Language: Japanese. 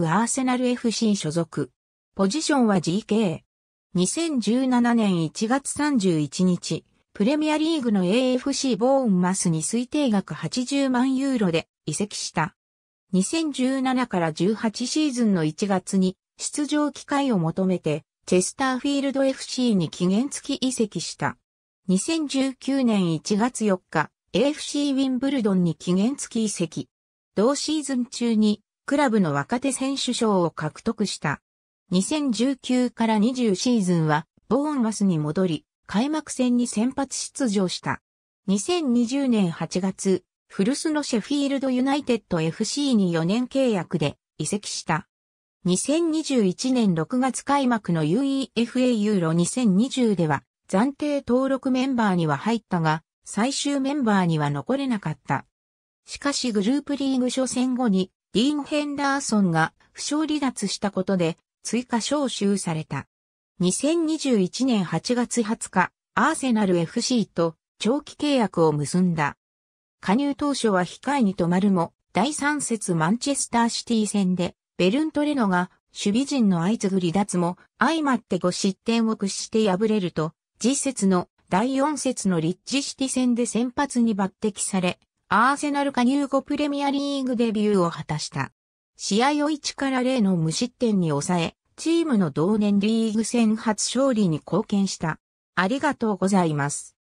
アーセナル FC 所属。ポジションは GK。2017年1月31日、プレミアリーグの AFC ボーンマスに推定額80万ユーロで移籍した。2017から18シーズンの1月に出場機会を求めて、チェスターフィールド FC に期限付き移籍した。2019年1月4日、AFC ウィンブルドンに期限付き移籍。同シーズン中にクラブの若手選手賞を獲得した。2019から20シーズンは、ボーンマスに戻り、開幕戦に先発出場した。2020年8月、フルスのシェフィールドユナイテッド FC に4年契約で移籍した。2021年6月開幕の UEFA ユーロ2020では暫定登録メンバーには入ったが最終メンバーには残れなかった。しかしグループリーグ初戦後にディーン・ヘンダーソンが負傷離脱したことで追加招集された。2021年8月20日、アーセナル FC と長期契約を結んだ。加入当初は控えに止まるも、第3節マンチェスターシティ戦で、ベルントレノが守備陣の相次ぐ離脱も相まって5失点を屈して敗れると、次節の第4節のリッチシティ戦で先発に抜擢され、アーセナル加入後プレミアリーグデビューを果たした。試合を1から0の無失点に抑え、チームの同年リーグ戦初勝利に貢献した。ありがとうございます。